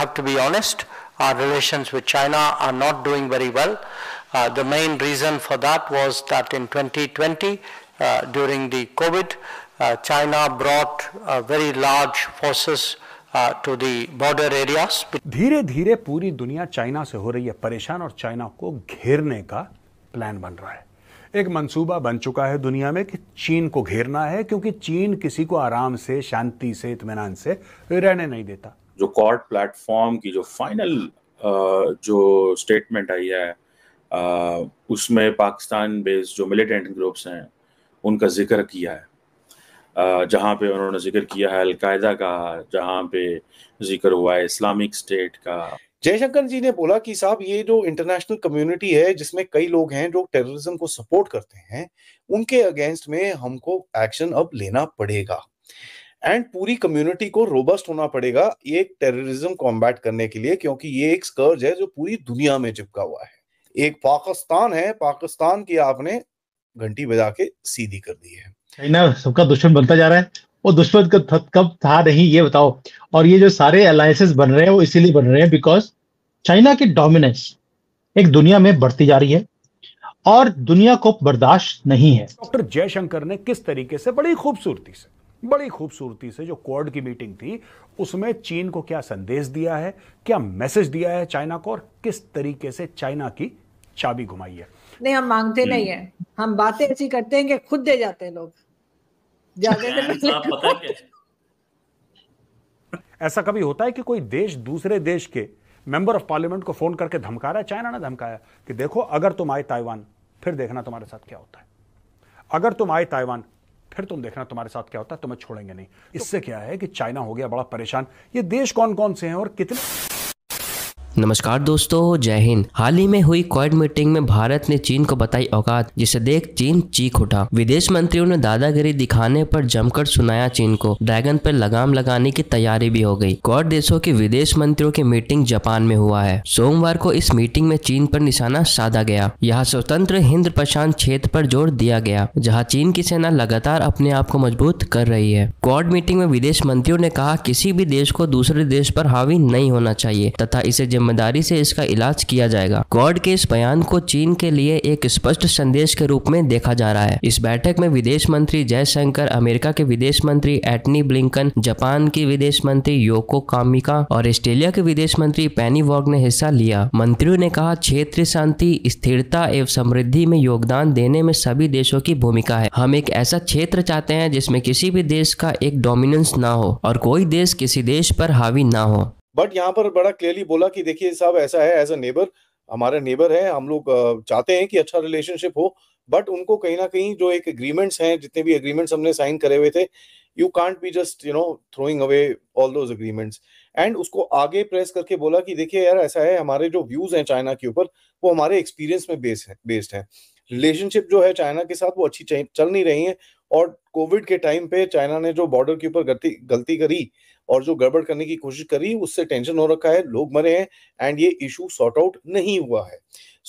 have to be honest, our relations with China are not doing very well. Uh, the main reason for that was that in 2020, uh, during the COVID, uh, China brought uh, very large forces धीरे धीरे पूरी दुनिया China से हो रही है परेशान और चाइना को घेरने का प्लान बन रहा है एक मंसूबा बन चुका है दुनिया में कि चीन को घेरना है क्योंकि चीन किसी को आराम से शांति से इतमान से रहने नहीं देता जो कॉर्ड प्लेटफॉर्म की जो फाइनल uh, जो स्टेटमेंट आई है uh, उसमें पाकिस्तान बेस्ड जो मिलिटेंट ग्रुप्स हैं उनका जिक्र किया है uh, जहाँ पे उन्होंने जिक्र किया है अलकायदा का जहाँ पे जिक्र हुआ है इस्लामिक स्टेट का जयशंकर जी ने बोला कि साहब ये जो इंटरनेशनल कम्युनिटी है जिसमें कई लोग हैं जो टेररिज्म को सपोर्ट करते हैं उनके अगेंस्ट में हमको एक्शन अब लेना पड़ेगा एंड पूरी कम्युनिटी को रोबस्ट होना पड़ेगा ये टेररिज्म कॉम्बैट करने के लिए क्योंकि ये एक स्कर्ज है जो पूरी दुनिया में चिपका हुआ है एक पाकिस्तान है पाकिस्तान की आपने घंटी बजा के सीधी कर दी है चाइना सबका दुश्मन बनता जा रहा है वो दुश्मन कब था नहीं ये बताओ और ये जो सारे अलायसेस बन रहे हैं वो इसीलिए बन रहे हैं बिकॉज चाइना की डोमिनेंस एक दुनिया में बढ़ती जा रही है और दुनिया को बर्दाश्त नहीं है डॉक्टर जयशंकर ने किस तरीके से बड़ी खूबसूरती से बड़ी खूबसूरती से जो क्वाड की मीटिंग थी उसमें चीन को क्या संदेश दिया है क्या मैसेज दिया है चाइना को और किस तरीके से चाइना की चाबी घुमाई है नहीं हम मांगते नहीं है हम बातें ऐसी करते हैं कि खुद दे जाते हैं लोग तो ऐसा कभी होता है कि कोई देश दूसरे देश के मेंबर ऑफ पार्लियामेंट को फोन करके धमका रहा है चाइना ने धमकाया कि देखो अगर तुम आए ताइवान फिर देखना तुम्हारे साथ क्या होता है अगर तुम आए ताइवान फिर तुम देखना तुम्हारे साथ क्या होता है तुम्हें छोड़ेंगे नहीं तो इससे क्या है कि चाइना हो गया बड़ा परेशान ये देश कौन कौन से हैं और कितने नमस्कार दोस्तों जय हिंद हाल ही में हुई क्वाड मीटिंग में भारत ने चीन को बताई औकात जिसे देख चीन चीख उठा विदेश मंत्रियों ने दादागिरी दिखाने पर जमकर सुनाया चीन को ड्रैगन पर लगाम लगाने की तैयारी भी हो गई क्वाड देशों के विदेश मंत्रियों की मीटिंग जापान में हुआ है सोमवार को इस मीटिंग में चीन पर निशाना साधा गया यहाँ स्वतंत्र हिंद प्रशांत क्षेत्र पर जोर दिया गया जहाँ चीन की सेना लगातार अपने आप को मजबूत कर रही है क्वाड मीटिंग में विदेश मंत्रियों ने कहा किसी भी देश को दूसरे देश पर हावी नहीं होना चाहिए तथा इसे जिम्मेदारी से इसका इलाज किया जाएगा गॉड के इस बयान को चीन के लिए एक स्पष्ट संदेश के रूप में देखा जा रहा है इस बैठक में विदेश मंत्री जयशंकर अमेरिका के विदेश मंत्री एटनी ब्लिंकन जापान की विदेश मंत्री योको कामिका और ऑस्ट्रेलिया के विदेश मंत्री पैनी वॉग ने हिस्सा लिया मंत्रियों ने कहा क्षेत्र शांति स्थिरता एवं समृद्धि में योगदान देने में सभी देशों की भूमिका है हम एक ऐसा क्षेत्र चाहते हैं जिसमें किसी भी देश का एक डोमिनेंस ना हो और कोई देश किसी देश पर हावी ना हो बट यहाँ पर बड़ा क्लियरली बोला कि देखिए साहब ऐसा है एज अ नेबर हमारा नेबर है हम लोग चाहते हैं कि अच्छा रिलेशनशिप हो बट उनको कहीं ना कहीं जो एक अग्रीमेंट्स हैं जितने भी अग्रीमेंट्स हमने साइन करे हुए थे you can't be just you know throwing away all those agreements and उसको आगे प्रेस करके बोला कि देखिए यार ऐसा है हमारे जो व्यूज हैं चाइना के ऊपर वो हमारे एक्सपीरियंस में बेस्ड है बेस्ड है रिलेशनशिप जो है चाइना के साथ वो अच्छी चल नहीं रही है और कोविड के टाइम पे चाइना ने जो बॉर्डर के ऊपर गलती गलती करी और जो गड़बड़ करने की कोशिश करी उससे टेंशन हो रखा है लोग मरे हैं एंड ये इशू सॉर्ट आउट नहीं हुआ है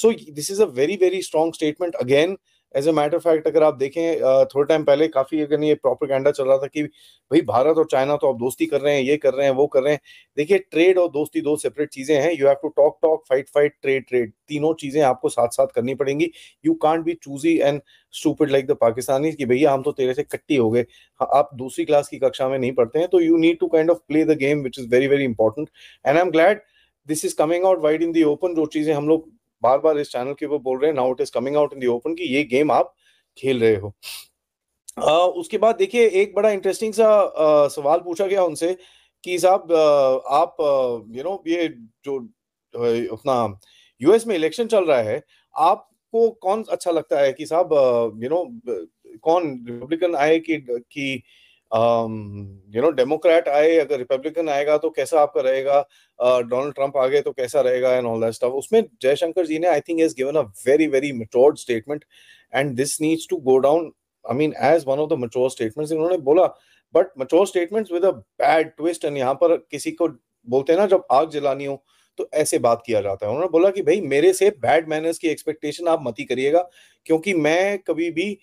so this is a very very strong statement again as a matter fact अगर आप देखें थोड़े टाइम पहले काफ़ी अगर ये प्रॉपर कैंडा चल रहा था कि भाई भारत और चाइना तो आप दोस्ती कर रहे हैं ये कर रहे हैं वो कर रहे हैं देखिए ट्रेड और दोस्ती दो सेपरेट चीज़ें हैं you have to talk talk fight fight trade trade तीनों चीज़ें आपको साथ साथ करनी पड़ेंगी you can't be choosy and stupid like the Pakistani कि भैया हम तो तेरे से कट्टी हो गए हाँ, आप दूसरी क्लास की कक्षा में नहीं पढ़ते हैं तो you need to kind of play the game which is very very important and I am glad this is coming out wide in the open जो चीज़ें हम लोग बार बार इस चैनल के ऊपर बोल रहे हैं now it is coming out in the open की ये गेम आप खेल रहे हो आ, उसके बाद देखिए एक बड़ा इंटरेस्टिंग सा आ, सवाल पूछा गया उनसे कि साहब आप यू नो ये जो अपना यूएस में इलेक्शन चल रहा है आपको कौन अच्छा लगता है कि साहब यू नो कौन रिपब्लिकन आए कि कि यू नो डेमोक्रेट आए अगर रिपब्लिकन आएगा तो कैसा आपका रहेगा डोनाल्ड ट्रंप आ गए तो कैसा रहेगा एंड ऑल दैट स्टफ उसमें जयशंकर जी ने I think is given a very very matured statement and this needs to go down I mean as one of the mature statements इन्होंने बोला but mature statements with a bad twist and यहाँ पर किसी को बोलते हैं ना जब आग जलानी हो तो ऐसे बात किया जाता है उन्होंने बोला कि भाई मेरे से बैड मैनर्स की एक्सपेक्टेशन आप मत ही करिएगा क्योंकि मैं कभी भी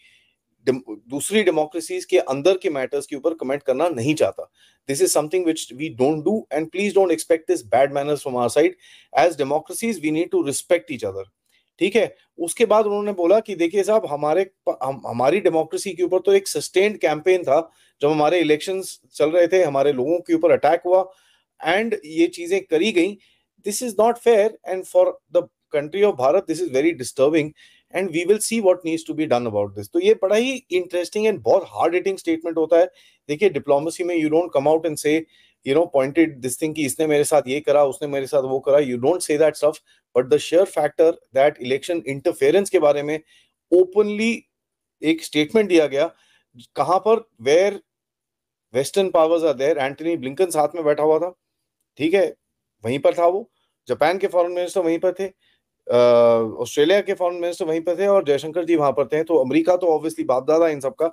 दूसरी डेमोक्रेसीज के अंदर के मैटर्स के ऊपर कमेंट करना नहीं चाहता this is something which we don't do and please don't expect this bad manners from our side as democracies we need to respect each other ठीक है उसके बाद उन्होंने बोला कि देखिए साहब हमारे हम, हमारी डेमोक्रेसी के ऊपर तो एक सस्टेन्ड कैंपेन था जब हमारे इलेक्शन चल रहे थे हमारे लोगों के ऊपर अटैक हुआ एंड ये चीजें करी गई this is not fair and for the country of Bharat this is very disturbing and we will see what needs to be done about this तो ये बड़ा ही इंटरेस्टिंग एंड बहुत हार्ड हिटिंग स्टेटमेंट होता है देखिए डिप्लोमेसी में you don't come out and say you know pointed this thing कि इसने मेरे साथ ये करा उसने मेरे साथ वो करा you don't say that stuff but the sheer factor that election interference के बारे में ओपनली एक स्टेटमेंट दिया गया कहां पर where western powers are there Antony Blinken साथ में बैठा हुआ था ठीक है वहीं पर था वो जापान के फॉरेन मिनिस्टर वहीं पर थे ऑस्ट्रेलिया के फॉरन मिनिस्टर वहीं पर थे और जयशंकर जी वहां पर थे तो अमरीका तो ऑब्वियसली बाप दादा इन सबका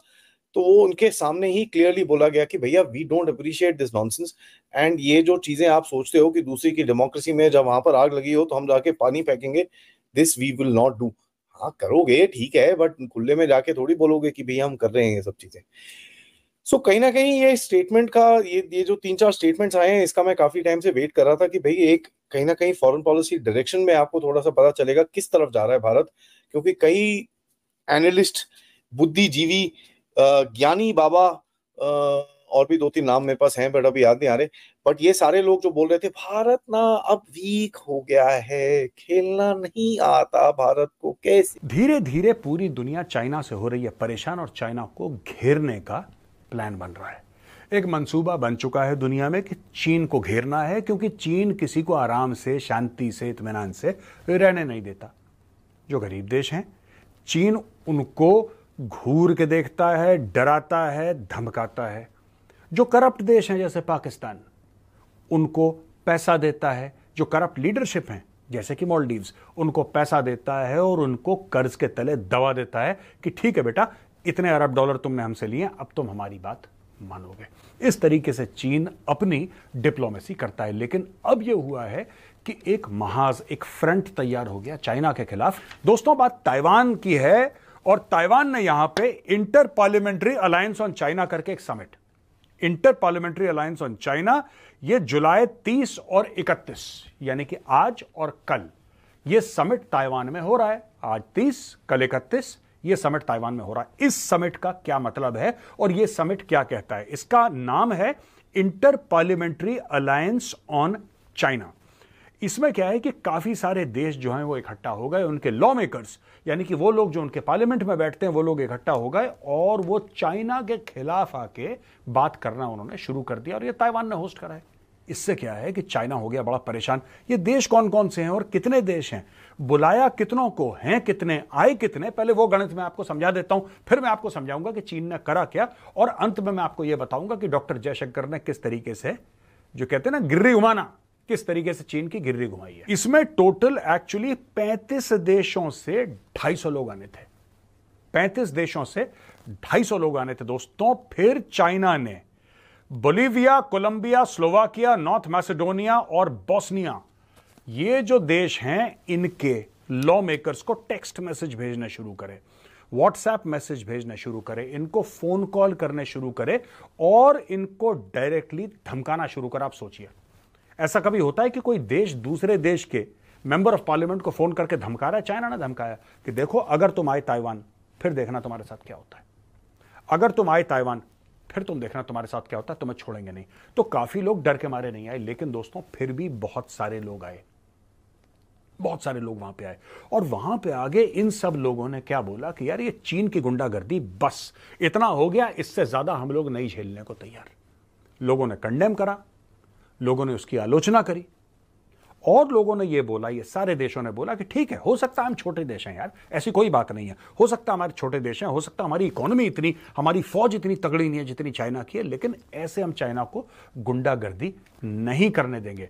तो उनके सामने ही क्लियरली बोला गया कि भैया we don't appreciate this nonsense and ये जो चीजें आप सोचते हो कि दूसरी की डेमोक्रेसी में जब वहां पर आग लगी हो तो हम जाके पानी फेंकेंगे this we will not do हाँ करोगे ठीक है बट खुले में जाके थोड़ी बोलोगे कि भैया हम कर रहे हैं ये सब चीजें सो so, कहीं ना कहीं ये स्टेटमेंट का ये ये जो तीन चार स्टेटमेंट्स आए हैं इसका मैं काफी टाइम से वेट कर रहा था कि भाई एक कहीं ना कहीं फॉरेन पॉलिसी डायरेक्शन में आपको थोड़ा सा पता चलेगा किस तरफ जा रहा है भारत क्योंकि कई एनालिस्ट बुद्धिजीवी ज्ञानी बाबा और भी दो तीन नाम मेरे पास हैं बट अभी याद नहीं आ रहे बट ये सारे लोग जो बोल रहे थे भारत ना अब वीक हो गया है खेलना नहीं आता भारत को कैसे धीरे धीरे पूरी दुनिया चाइना से हो रही है परेशान और चाइना को घेरने का प्लान बन रहा है एक मंसूबा बन चुका है दुनिया में कि चीन को घेरना है क्योंकि चीन किसी को आराम से शांति से इतमान से रहने नहीं देता जो गरीब देश हैं चीन उनको घूर के देखता है डराता है धमकाता है जो करप्ट देश हैं जैसे पाकिस्तान उनको पैसा देता है जो करप्ट लीडरशिप हैं जैसे कि मॉलडीव्स उनको पैसा देता है और उनको कर्ज के तले दवा देता है कि ठीक है बेटा इतने अरब डॉलर तुमने हमसे लिए अब तुम हमारी बात मानोगे इस तरीके से चीन अपनी डिप्लोमेसी करता है लेकिन अब यह हुआ है कि एक महाज एक फ्रंट तैयार हो गया चाइना के खिलाफ दोस्तों बात ताइवान की है और ताइवान ने यहां पे inter parliamentary alliance on China करके एक summit inter parliamentary alliance on China ये जुलाई तीस और इकतीस यानी कि आज और कल ये समिट ताइवान में हो रहा है आज तीस कल इकतीस ये समिट ताइवान में हो रहा है इस समिट का क्या मतलब है और ये समिट क्या कहता है इसका नाम है inter parliamentary alliance on China इसमें क्या है कि काफी सारे देश जो हैं वो इकट्ठा हो गए उनके लॉ मेकर्स यानी कि वो लोग जो उनके पार्लियामेंट में बैठते हैं वो लोग इकट्ठा हो गए और वो चाइना के खिलाफ आके बात करना उन्होंने शुरू कर दिया और ये ताइवान ने होस्ट करा है इससे क्या है कि चाइना हो गया बड़ा परेशान ये देश कौन कौन से हैं और कितने देश हैं बुलाया कितनों को हैं कितने आए कितने पहले वो गणित मैं आपको समझा देता हूं फिर मैं आपको समझाऊंगा कि चीन ने करा क्या और अंत में मैं आपको यह बताऊंगा कि डॉक्टर जयशंकर ने किस तरीके से जो कहते हैं ना गिर्री घुमाना किस तरीके से चीन की गिर्री घुमाई है इसमें टोटल एक्चुअली पैंतीस देशों से ढाई लोग आने थे पैंतीस देशों से ढाई लोग आने थे दोस्तों फिर चाइना ने Bolivia Colombia Slovakia North Macedonia और बोस्निया ये जो देश हैं इनके लॉ मेकर्स को टेक्स्ट मैसेज भेजना शुरू करें व्हाट्सएप मैसेज भेजना शुरू करें इनको फोन कॉल करने शुरू करें और इनको डायरेक्टली धमकाना शुरू करें आप सोचिए ऐसा कभी होता है कि कोई देश दूसरे देश के मेंबर ऑफ पार्लियामेंट को फोन करके धमका रहा है चाइना ने धमकाया कि देखो अगर तुम आए ताइवान फिर देखना तुम्हारे साथ क्या होता है अगर तुम आए ताइवान फिर तुम देखना तुम्हारे साथ क्या होता है तुम्हें छोड़ेंगे नहीं तो काफी लोग डर के मारे नहीं आए लेकिन दोस्तों फिर भी बहुत सारे लोग आए बहुत सारे लोग वहां पे आए और वहां पे आगे इन सब लोगों ने क्या बोला कि यार ये चीन की गुंडागर्दी बस इतना हो गया इससे ज्यादा हम लोग नहीं झेलने को तैयार लोगों ने कंडेम करा लोगों ने उसकी आलोचना करी और लोगों ने ये बोला ये सारे देशों ने बोला कि ठीक है हो सकता है हम छोटे देश हैं यार ऐसी कोई बात नहीं है हो सकता हमारे छोटे देश हैं हो सकता हमारी इकोनॉमी इतनी हमारी फौज इतनी तगड़ी नहीं है जितनी चाइना की है लेकिन ऐसे हम चाइना को गुंडागर्दी नहीं करने देंगे